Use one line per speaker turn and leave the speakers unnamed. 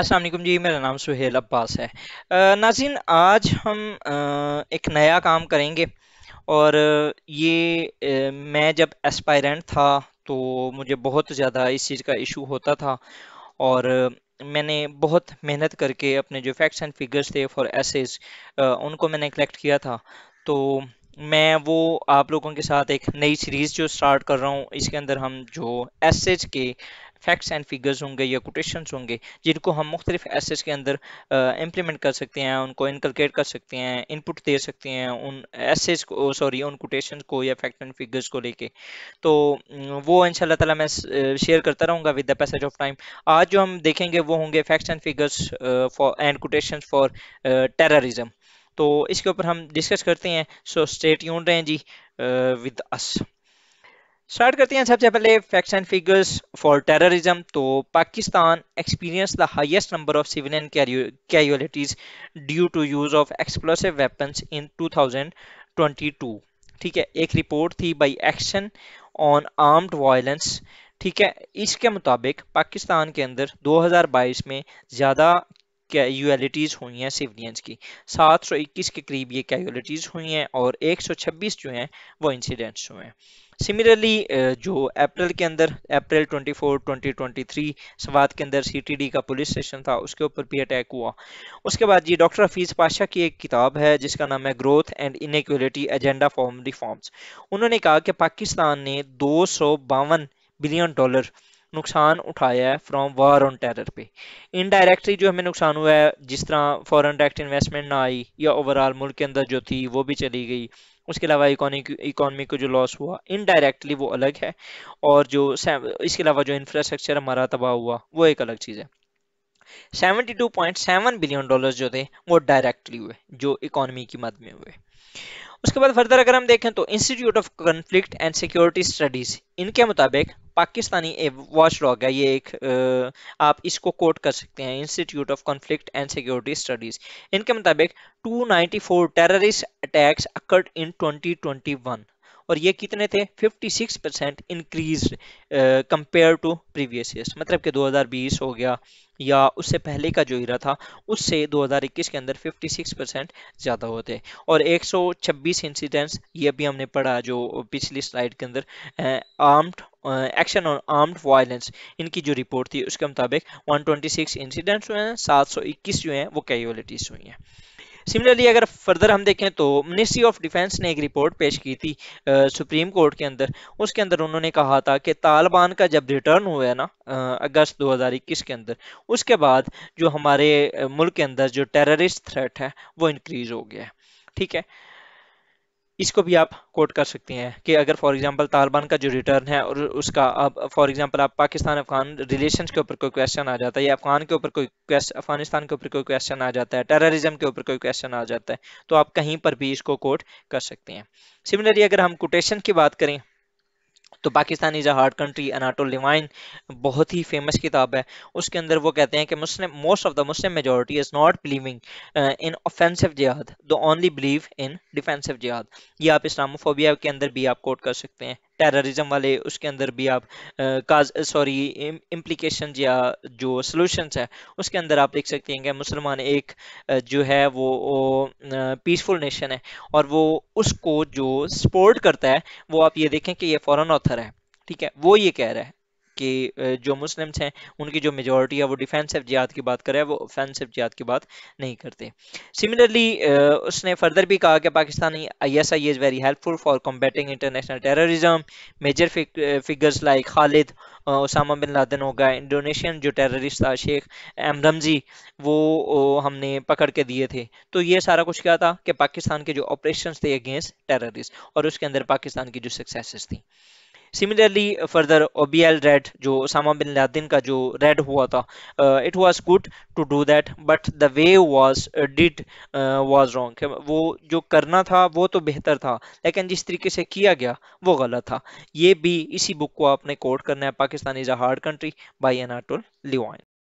असलम जी मेरा नाम सुहेल अब्बास है नाजिन आज हम एक नया काम करेंगे और ये मैं जब एस्पायरेंट था तो मुझे बहुत ज़्यादा इस चीज़ का इशू होता था और मैंने बहुत मेहनत करके अपने जो फैक्ट्स एंड फिगर्स थे फॉर एसेस उनको मैंने कलेक्ट किया था तो मैं वो आप लोगों के साथ एक नई सीरीज़ जो स्टार्ट कर रहा हूँ इसके अंदर हम जो एसेज के फैक्ट्स एंड फिगर्स होंगे या कोटेशन होंगे जिनको हम मुख्तलिफ एसेस के अंदर इम्प्लीमेंट कर सकते हैं उनको इनकलकेट कर सकते हैं इनपुट दे सकते हैं उन एसेस को सॉरी उन कोटेशन को या फैक्ट एंड फिगर्स को लेके तो वो इन तला मैं शेयर करता रहूँगा with the passage of time आज जो हम देखेंगे वो होंगे facts and figures and quotation for terrorism तो इसके ऊपर हम डिस्कस करते हैं सो स्टेट यून रहे हैं जी विद अस स्टार्ट करते हैं सबसे पहले facts and figures for terrorism तो Pakistan experience the highest number of civilian casualties due to use of explosive weapons in 2022 ठीक है एक रिपोर्ट थी by action on armed violence ठीक है इसके मुताबिक पाकिस्तान के अंदर 2022 में ज़्यादा कैजुअलिटीज़ हुई हैं सिविलियंस की सात के करीब ये कैजुअलिटीज़ हुई हैं और एक जो हैं वो इंसिडेंट्स हुए हैं सिमिलरली uh, जो अप्रैल के अंदर अप्रैल 24 2023 सवात के अंदर सीटीडी का पुलिस स्टेशन था उसके ऊपर भी अटैक हुआ उसके बाद जी डॉक्टर हफीज़ पाशा की एक किताब है जिसका नाम है growth and inequality agenda form reforms उन्होंने कहा कि पाकिस्तान ने दो बिलियन डॉलर नुकसान उठाया है फ्रॉम वॉर ऑन टेरर पे इनडायरेक्टली जो हमें नुकसान हुआ है जिस तरह फॉरन डायरेक्ट इन्वेस्टमेंट ना आई या ओवरऑल मुल्क के अंदर जो थी वो भी चली गई उसके अलावा इकोनॉमी को जो लॉस हुआ इनडायरेक्टली वो अलग है और जो इसके अलावा जो इंफ्रास्ट्रक्चर हमारा तबाह हुआ वो एक अलग चीज़ है 72.7 बिलियन डॉलर्स जो थे वो डायरेक्टली हुए जो इकोनॉमी की मद में हुए उसके बाद फर्दर अगर हम देखें तो institute of conflict and security studies इनके मुताबिक पाकिस्तानी वॉच डॉग है ये एक आप इसको कोट कर सकते हैं institute of conflict and security studies इनके मुताबिक 294 टेररिस्ट अटैक्स अकर्ड इन 2021 और ये कितने थे 56 percent increase compare to previous year मतलब कि 2020 हो गया या उससे पहले का जो हीरा था उससे 2021 के अंदर 56 परसेंट ज़्यादा होते और 126 इंसिडेंट्स ये भी हमने पढ़ा जो पिछली स्लाइड के अंदर armed action on armed violence इनकी जो रिपोर्ट थी उसके मुताबिक 126 इंसिडेंट्स हुए हैं 721 जो हैं वो कैजुअलिटीज हुई हैं सिमिलरली अगर फर्दर हम देखें तो मिनिस्ट्री ऑफ डिफेंस ने एक रिपोर्ट पेश की थी आ, सुप्रीम कोर्ट के अंदर उसके अंदर उन्होंने कहा था कि तालिबान का जब रिटर्न हुआ है ना अगस्त 2021 के अंदर उसके बाद जो हमारे मुल्क के अंदर जो टेररिस्ट थ्रेट है वो इंक्रीज हो गया है ठीक है इसको भी आप कोट कर सकते हैं कि अगर फॉर एग्जांपल तालिबान का जो रिटर्न है और उसका अब फॉर एग्जांपल आप पाकिस्तान अफगान रिलेशन के ऊपर कोई क्वेश्चन आ जाता है या अफगान के ऊपर कोई अफगानिस्तान के ऊपर कोई क्वेश्चन आ जाता है टेररिज्म के ऊपर कोई क्वेश्चन आ जाता है तो आप कहीं पर भी इसको कोट कर सकते हैं सिमिलरली अगर हम कोटेशन की बात करें तो Pakistan is a hard country Anatol Lieven बहुत ही फेमस किताब है उसके अंदर वो कहते हैं कि Muslim most of the Muslim majority is not believing in offensive jihad the only believe in defensive jihad ये आप इस्लामोफोबिया के अंदर भी आप कोट कर सकते हैं टेररिज्म वाले उसके अंदर भी आप काज सॉरी इम्प्लीकेशन या जो सोल्यूशंस है उसके अंदर आप देख सकते हैं कि मुसलमान एक जो है वो, वो पीसफुल नेशन है और वो उसको जो सपोर्ट करता है वो आप ये देखें कि ये फॉरेन ऑथर है ठीक है वो ये कह रहा है कि जो मुस्लिम्स हैं उनकी जो मेजोरिटी है वो डिफेंसिव जिहाद की बात करें वो ऑफेंसिव जिहाद की बात नहीं करते सिमिलरली उसने फर्दर भी कहा कि Pakistani I S I is very helpful for combating international terrorism major figures like Khalid Osama bin Laden हो गया इंडोनेशियन जो टेररिस्ट था शेख एम रमजी वो हमने पकड़ के दिए थे तो ये सारा कुछ क्या था कि पाकिस्तान के जो ऑपरेशन थे अगेंस्ट टेररिस्ट और उसके अंदर पाकिस्तान की जो सक्सेस थी सिमिलरली फर्दर ओबीएल रेड जो उसामा बिन लादिन का जो रेड हुआ था it was good to do that but the way was did was wrong वो जो करना था वो तो बेहतर था लेकिन जिस तरीके से किया गया वो गलत था ये भी इसी बुक को आपने कोट करना है Pakistan is a hard country by Anatol लिवाइन